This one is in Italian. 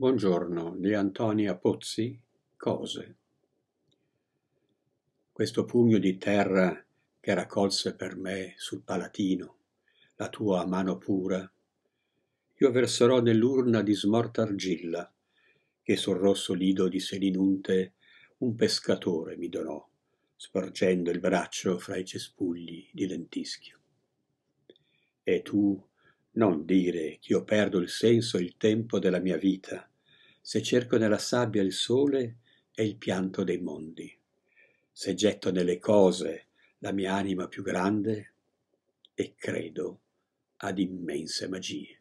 Buongiorno di Antonia Pozzi, Cose. Questo pugno di terra che raccolse per me sul palatino la tua mano pura, io verserò nell'urna di smorta argilla che sul rosso lido di Selinunte un pescatore mi donò, sporgendo il braccio fra i cespugli di lentischio. E tu non dire che io perdo il senso e il tempo della mia vita, se cerco nella sabbia il sole e il pianto dei mondi se getto nelle cose la mia anima più grande e credo ad immense magie